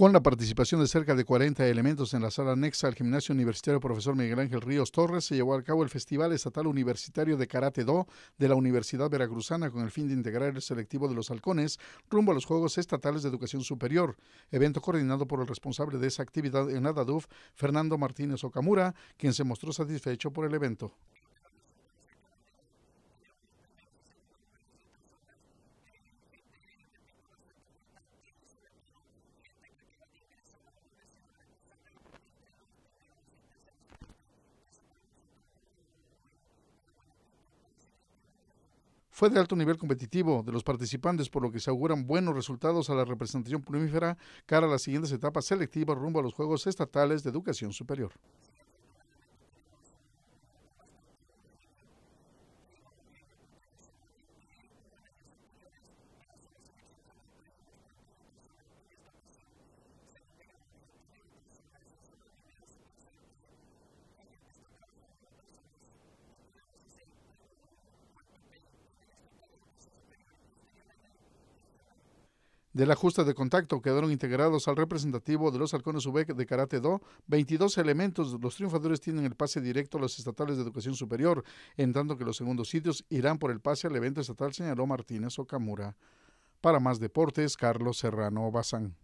con la participación de cerca de 40 elementos en la sala anexa al gimnasio universitario profesor Miguel Ángel Ríos Torres, se llevó a cabo el Festival Estatal Universitario de Karate Do de la Universidad Veracruzana con el fin de integrar el selectivo de los halcones rumbo a los Juegos Estatales de Educación Superior, evento coordinado por el responsable de esa actividad en Adaduf, Fernando Martínez Okamura, quien se mostró satisfecho por el evento. Fue de alto nivel competitivo de los participantes, por lo que se auguran buenos resultados a la representación plumífera cara a las siguientes etapas selectivas rumbo a los Juegos Estatales de Educación Superior. de la de contacto quedaron integrados al representativo de los halcones UBEC de Karate Do 22 elementos. Los triunfadores tienen el pase directo a los estatales de educación superior, en tanto que los segundos sitios irán por el pase al evento estatal, señaló Martínez Okamura. Para más deportes, Carlos Serrano Bazán.